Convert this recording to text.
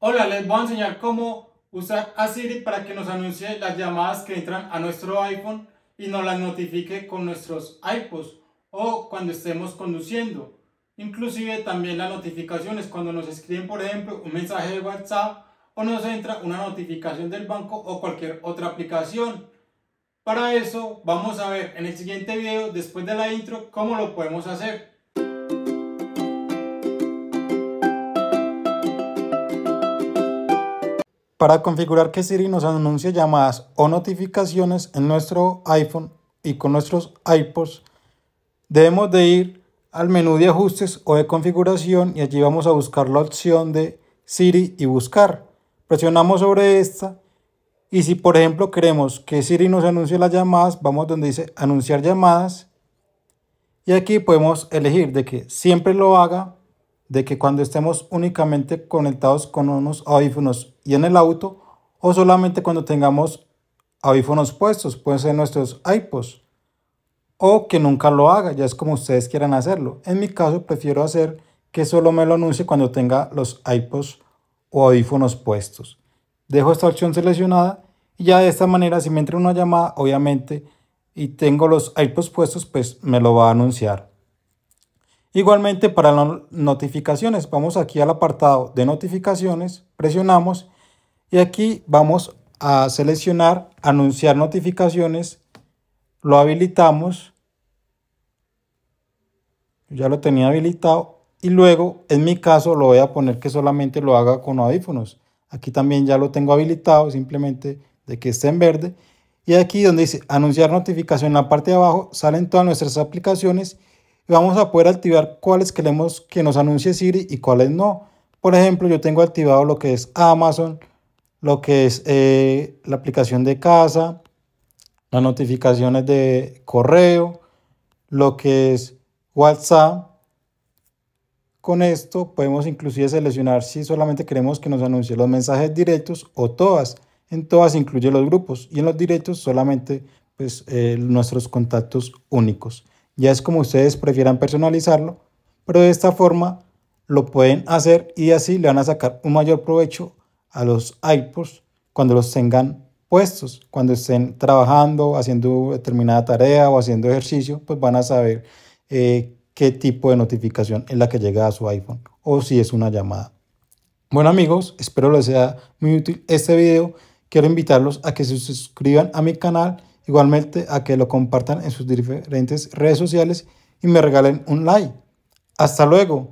Hola, les voy a enseñar cómo usar a Siri para que nos anuncie las llamadas que entran a nuestro iPhone y nos las notifique con nuestros iPods o cuando estemos conduciendo. Inclusive también las notificaciones cuando nos escriben, por ejemplo, un mensaje de WhatsApp o nos entra una notificación del banco o cualquier otra aplicación. Para eso vamos a ver en el siguiente video, después de la intro, cómo lo podemos hacer. para configurar que Siri nos anuncie llamadas o notificaciones en nuestro iPhone y con nuestros iPods, debemos de ir al menú de ajustes o de configuración y allí vamos a buscar la opción de Siri y buscar. Presionamos sobre esta y si por ejemplo queremos que Siri nos anuncie las llamadas, vamos donde dice anunciar llamadas y aquí podemos elegir de que siempre lo haga de que cuando estemos únicamente conectados con unos audífonos y en el auto o solamente cuando tengamos audífonos puestos, pueden ser nuestros iPods o que nunca lo haga, ya es como ustedes quieran hacerlo. En mi caso prefiero hacer que solo me lo anuncie cuando tenga los iPods o audífonos puestos. Dejo esta opción seleccionada y ya de esta manera si me entra una llamada, obviamente, y tengo los iPods puestos, pues me lo va a anunciar. Igualmente para las notificaciones, vamos aquí al apartado de notificaciones, presionamos y aquí vamos a seleccionar anunciar notificaciones, lo habilitamos, ya lo tenía habilitado y luego en mi caso lo voy a poner que solamente lo haga con audífonos. Aquí también ya lo tengo habilitado, simplemente de que esté en verde. Y aquí donde dice anunciar notificación en la parte de abajo salen todas nuestras aplicaciones vamos a poder activar cuáles queremos que nos anuncie Siri y cuáles no. Por ejemplo, yo tengo activado lo que es Amazon, lo que es eh, la aplicación de casa, las notificaciones de correo, lo que es WhatsApp. Con esto podemos inclusive seleccionar si solamente queremos que nos anuncie los mensajes directos o todas. En todas incluye los grupos y en los directos solamente pues, eh, nuestros contactos únicos. Ya es como ustedes prefieran personalizarlo, pero de esta forma lo pueden hacer y así le van a sacar un mayor provecho a los iPods cuando los tengan puestos, cuando estén trabajando, haciendo determinada tarea o haciendo ejercicio, pues van a saber eh, qué tipo de notificación es la que llega a su iPhone o si es una llamada. Bueno amigos, espero les sea muy útil este video. Quiero invitarlos a que se suscriban a mi canal Igualmente a que lo compartan en sus diferentes redes sociales y me regalen un like. Hasta luego.